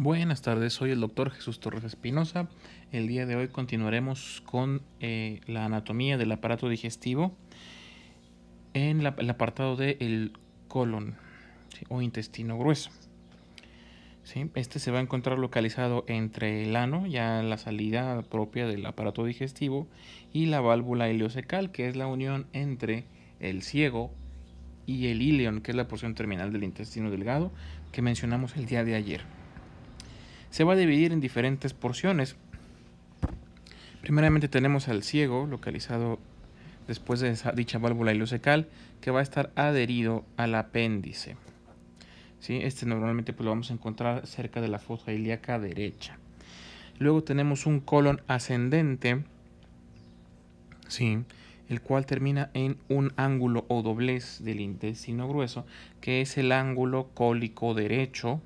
Buenas tardes, soy el doctor Jesús Torres Espinosa. El día de hoy continuaremos con eh, la anatomía del aparato digestivo en el apartado del colon o intestino grueso. Este se va a encontrar localizado entre el ano, ya la salida propia del aparato digestivo, y la válvula ileocecal, que es la unión entre el ciego y el ileón, que es la porción terminal del intestino delgado que mencionamos el día de ayer se va a dividir en diferentes porciones. Primeramente tenemos al ciego localizado después de dicha válvula secal que va a estar adherido al apéndice. ¿Sí? Este normalmente pues, lo vamos a encontrar cerca de la fosa ilíaca derecha. Luego tenemos un colon ascendente, ¿sí? el cual termina en un ángulo o doblez del intestino grueso, que es el ángulo cólico derecho,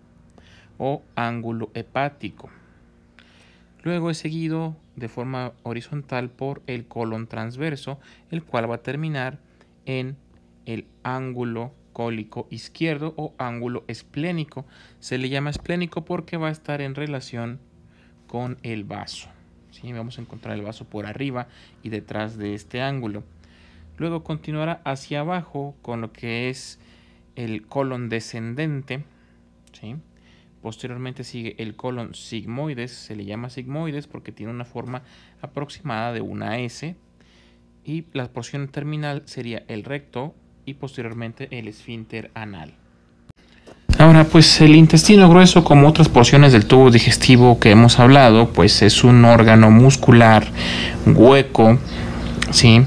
o ángulo hepático. Luego es seguido de forma horizontal por el colon transverso, el cual va a terminar en el ángulo cólico izquierdo o ángulo esplénico. Se le llama esplénico porque va a estar en relación con el vaso. ¿sí? Vamos a encontrar el vaso por arriba y detrás de este ángulo. Luego continuará hacia abajo con lo que es el colon descendente. ¿sí? Posteriormente sigue el colon sigmoides, se le llama sigmoides porque tiene una forma aproximada de una S. Y la porción terminal sería el recto y posteriormente el esfínter anal. Ahora, pues el intestino grueso, como otras porciones del tubo digestivo que hemos hablado, pues es un órgano muscular hueco, ¿sí?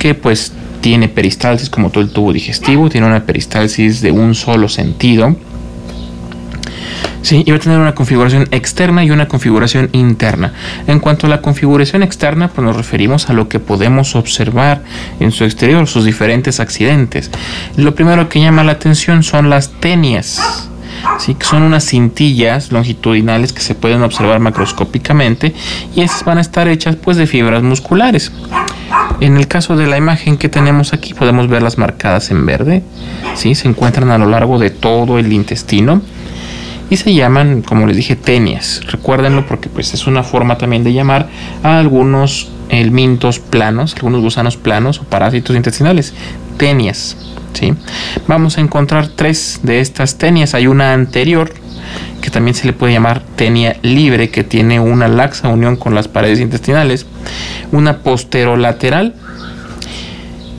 Que pues tiene peristalsis como todo el tubo digestivo, tiene una peristalsis de un solo sentido Sí, y a tener una configuración externa y una configuración interna. En cuanto a la configuración externa, pues nos referimos a lo que podemos observar en su exterior, sus diferentes accidentes. Lo primero que llama la atención son las tenias. que son unas cintillas longitudinales que se pueden observar macroscópicamente y esas van a estar hechas pues de fibras musculares. En el caso de la imagen que tenemos aquí podemos verlas marcadas en verde, ¿sí? se encuentran a lo largo de todo el intestino y se llaman, como les dije, tenias. Recuérdenlo porque pues es una forma también de llamar a algunos elmintos planos, algunos gusanos planos o parásitos intestinales, tenias. ¿sí? Vamos a encontrar tres de estas tenias. Hay una anterior que también se le puede llamar tenia libre, que tiene una laxa unión con las paredes intestinales, una posterolateral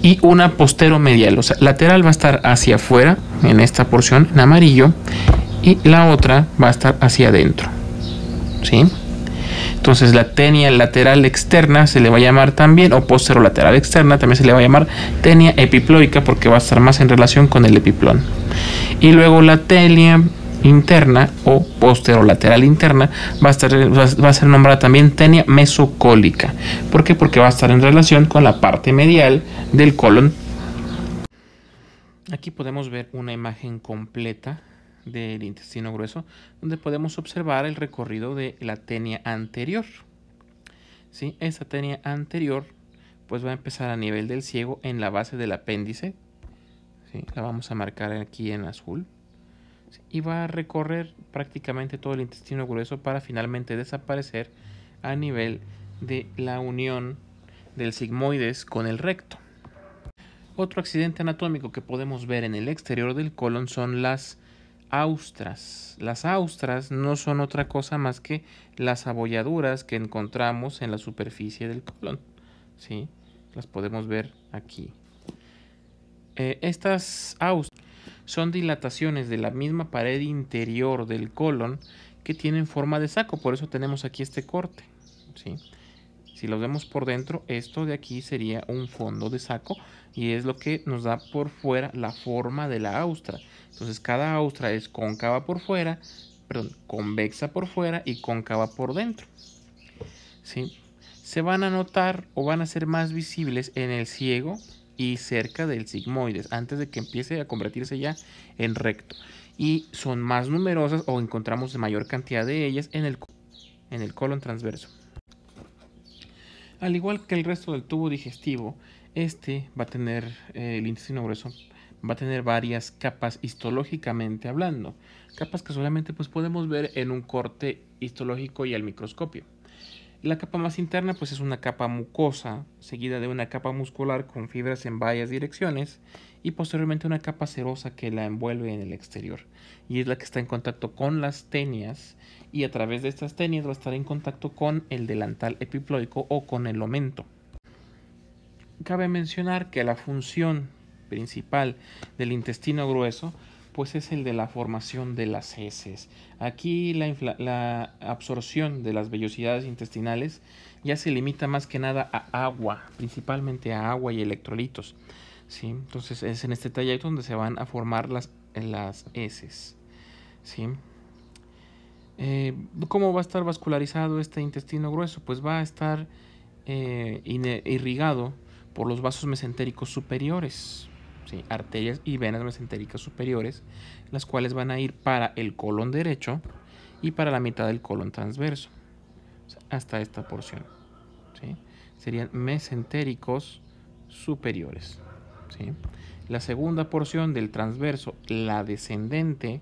y una posteromedial. O sea, lateral va a estar hacia afuera en esta porción en amarillo y la otra va a estar hacia adentro. ¿Sí? Entonces la tenia lateral externa se le va a llamar también, o posterolateral externa también se le va a llamar tenia epiploica porque va a estar más en relación con el epiplón. Y luego la tenia interna o posterolateral interna va a, estar, va a ser nombrada también tenia mesocólica. ¿Por qué? Porque va a estar en relación con la parte medial del colon. Aquí podemos ver una imagen completa del intestino grueso, donde podemos observar el recorrido de la tenia anterior. si Esta tenia anterior pues va a empezar a nivel del ciego en la base del apéndice. La vamos a marcar aquí en azul. Y va a recorrer prácticamente todo el intestino grueso para finalmente desaparecer a nivel de la unión del sigmoides con el recto. Otro accidente anatómico que podemos ver en el exterior del colon son las austras. Las austras no son otra cosa más que las abolladuras que encontramos en la superficie del colon. ¿sí? Las podemos ver aquí. Eh, estas austras son dilataciones de la misma pared interior del colon que tienen forma de saco, por eso tenemos aquí este corte. ¿sí? Si los vemos por dentro, esto de aquí sería un fondo de saco y es lo que nos da por fuera la forma de la austra. Entonces cada austra es cóncava por fuera, perdón, convexa por fuera y cóncava por dentro. ¿Sí? Se van a notar o van a ser más visibles en el ciego y cerca del sigmoides, antes de que empiece a convertirse ya en recto. Y son más numerosas o encontramos mayor cantidad de ellas en el, en el colon transverso. Al igual que el resto del tubo digestivo, este va a tener, eh, el intestino grueso, va a tener varias capas histológicamente hablando. Capas que solamente pues, podemos ver en un corte histológico y al microscopio. La capa más interna pues es una capa mucosa, seguida de una capa muscular con fibras en varias direcciones y posteriormente una capa serosa que la envuelve en el exterior y es la que está en contacto con las tenias y a través de estas tenias va a estar en contacto con el delantal epiploico o con el omento. Cabe mencionar que la función principal del intestino grueso pues es el de la formación de las heces. Aquí la, absorción de las vellosidades intestinales ya se limita más que nada a agua, principalmente a agua y electrolitos. ¿sí? Entonces es en este taller donde se van a formar las, las heces. Eh, ¿Cómo va a estar vascularizado este intestino grueso? Pues va a estar eh, irrigado por los vasos mesentéricos superiores arterias y venas mesentéricas superiores, las cuales van a ir para el colon derecho y para la mitad del colon transverso, hasta esta porción. Serían mesentéricos superiores. La segunda porción del transverso, la descendente,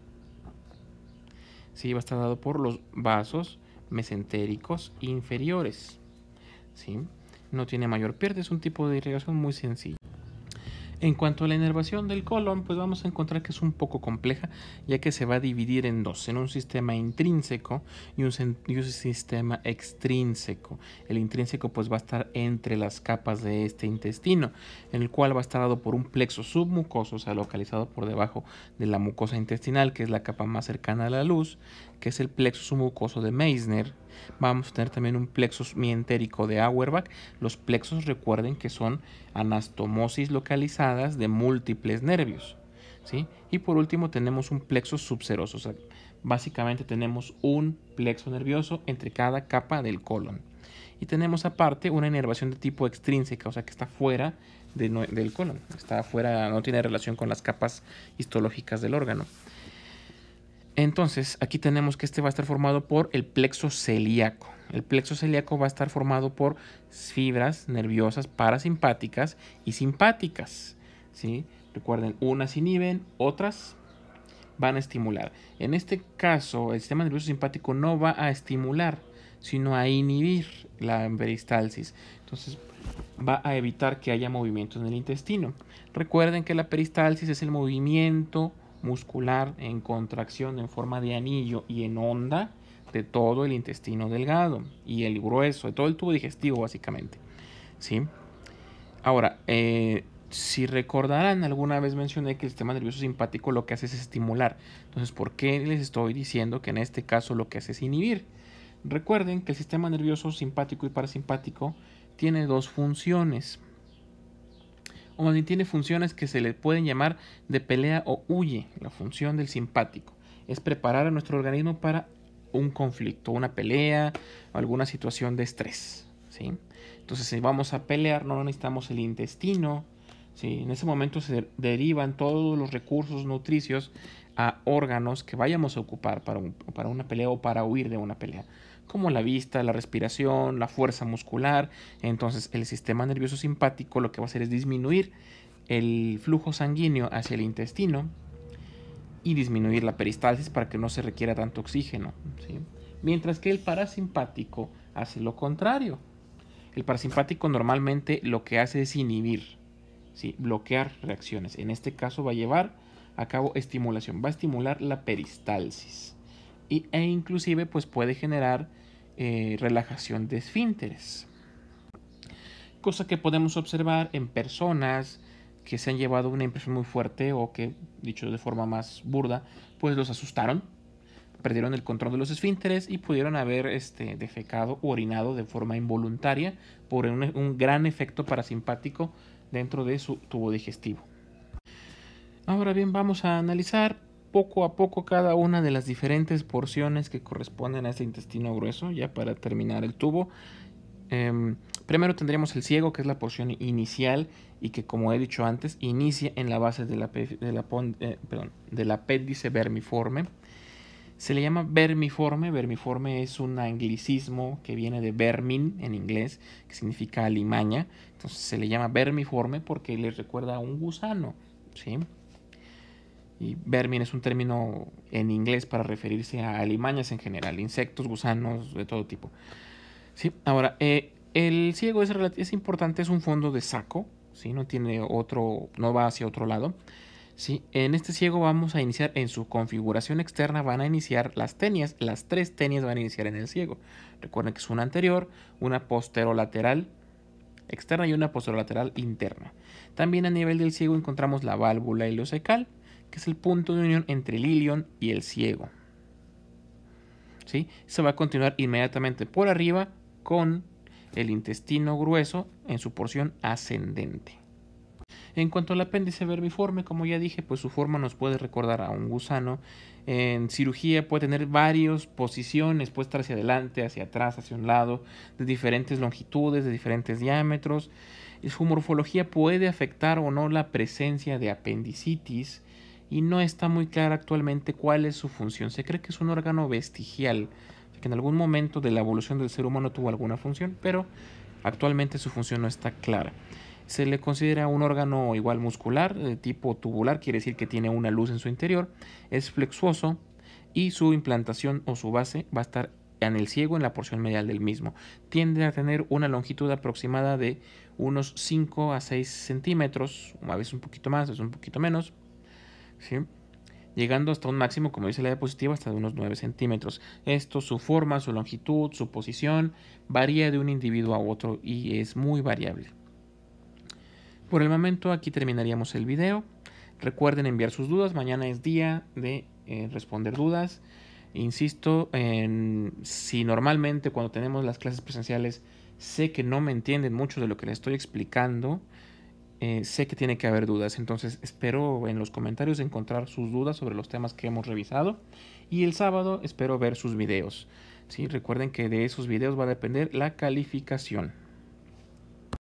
¿sí? va a estar dado por los vasos mesentéricos inferiores. No tiene mayor pierde, es un tipo de irrigación muy sencillo. En cuanto a la inervación del colon, pues vamos a encontrar que es un poco compleja, ya que se va a dividir en dos, en un sistema intrínseco y un, sistema extrínseco. El intrínseco pues va a estar entre las capas de este intestino, en el cual va a estar dado por un plexo submucoso, o sea, localizado por debajo de la mucosa intestinal, que es la capa más cercana a la luz que es el plexo mucoso de Meissner. Vamos a tener también un plexo mientérico de Auerbach. Los plexos recuerden que son anastomosis localizadas de múltiples nervios. ¿sí? Y por último tenemos un plexo subseroso. básicamente tenemos un plexo nervioso entre cada capa del colon. Y tenemos aparte una inervación de tipo extrínseca, o sea que está fuera del colon. Está fuera, no tiene relación con las capas histológicas del órgano. Entonces, aquí tenemos que este va a estar formado por el plexo celíaco. El plexo celíaco va a estar formado por fibras nerviosas parasimpáticas y simpáticas. ¿sí? Recuerden, unas inhiben, otras van a estimular. En este caso, el sistema nervioso simpático no va a estimular, sino a inhibir la peristalsis. Entonces, va a evitar que haya movimientos en el intestino. Recuerden que la peristalsis es el movimiento muscular en contracción en forma de anillo y en onda de todo el intestino delgado y el grueso, de todo el tubo digestivo básicamente. ¿sí? Ahora, eh, si recordarán, alguna vez mencioné que el sistema nervioso simpático lo que hace es estimular. Entonces, ¿por qué les estoy diciendo que en este caso lo que hace es inhibir? Recuerden que el sistema nervioso simpático y parasimpático tiene dos funciones o más tiene funciones que se le pueden llamar de pelea o huye, la función del simpático. Es preparar a nuestro organismo para un conflicto, una pelea, alguna situación de estrés. ¿sí? Entonces, si vamos a pelear, no necesitamos el intestino. ¿sí? En ese momento se derivan todos los recursos nutricios a órganos que vayamos a ocupar para, para una pelea o para huir de una pelea como la vista, la respiración, la fuerza muscular. Entonces el sistema nervioso simpático lo que va a hacer es disminuir el flujo sanguíneo hacia el intestino y disminuir la peristalsis para que no se requiera tanto oxígeno. Mientras que el parasimpático hace lo contrario. El parasimpático normalmente lo que hace es inhibir, ¿sí? bloquear reacciones. En este caso va a llevar a cabo estimulación, va a estimular la peristalsis y, e inclusive pues puede generar eh, relajación de esfínteres. Cosa que podemos observar en personas que se han llevado una impresión muy fuerte o que, dicho de forma más burda, pues los asustaron, perdieron el control de los esfínteres y pudieron haber este, defecado o orinado de forma involuntaria por un gran efecto parasimpático dentro de su tubo digestivo. Ahora bien, vamos a analizar poco a poco cada una de las diferentes porciones que corresponden a este intestino grueso, ya para terminar el tubo. Em, primero tendríamos el ciego, que es la porción inicial y que, como he dicho antes, inicia en la base de la, de eh, del apéndice vermiforme. Se le llama vermiforme. Vermiforme es un anglicismo que viene de vermin en inglés, que significa alimaña. Entonces se le llama vermiforme porque le recuerda a un gusano. ¿sí? Y vermin es un término en inglés para referirse a alimañas en general, insectos, gusanos, de todo tipo. ¿Sí? Ahora, eh, el ciego es, es, importante, es un fondo de saco, ¿sí? no tiene otro, no va hacia otro lado. ¿sí? En este ciego vamos a iniciar en su configuración externa, van a iniciar las tenias, las tres tenias van a iniciar en el ciego. Recuerden que es una anterior, una posterolateral externa y una posterolateral interna. También a nivel del ciego encontramos la válvula ileocecal que es el punto de unión entre el ilion y el ciego. ¿Sí? Se va a continuar inmediatamente por arriba con el intestino grueso en su porción ascendente. En cuanto al apéndice verbiforme, como ya dije, pues su forma nos puede recordar a un gusano. En cirugía puede tener varias posiciones, puede estar hacia adelante, hacia atrás, hacia un lado, de diferentes longitudes, de diferentes diámetros. su morfología puede afectar o no la presencia de apendicitis y no está muy clara actualmente cuál es su función. Se cree que es un órgano vestigial, que en algún momento de la evolución del ser humano tuvo alguna función, pero actualmente su función no está clara. Se le considera un órgano igual muscular, de tipo tubular, quiere decir que tiene una luz en su interior, es flexuoso y su implantación o su base va a estar en el ciego en la porción medial del mismo. Tiende a tener una longitud aproximada de unos 5 a 6 centímetros, a veces un poquito más, a veces un poquito menos, llegando hasta un máximo, como dice la diapositiva, hasta de unos 9 centímetros. Esto, su forma, su longitud, su posición, varía de un individuo a otro y es muy variable. Por el momento aquí terminaríamos el video. Recuerden enviar sus dudas, mañana es día de eh, responder dudas. Insisto, en, si normalmente cuando tenemos las clases presenciales sé que no me entienden mucho de lo que les estoy explicando, eh, sé que tiene que haber dudas, entonces espero en los comentarios encontrar sus dudas sobre los temas que hemos revisado y el sábado espero ver sus videos. ¿sí? Recuerden que de esos videos va a depender la calificación.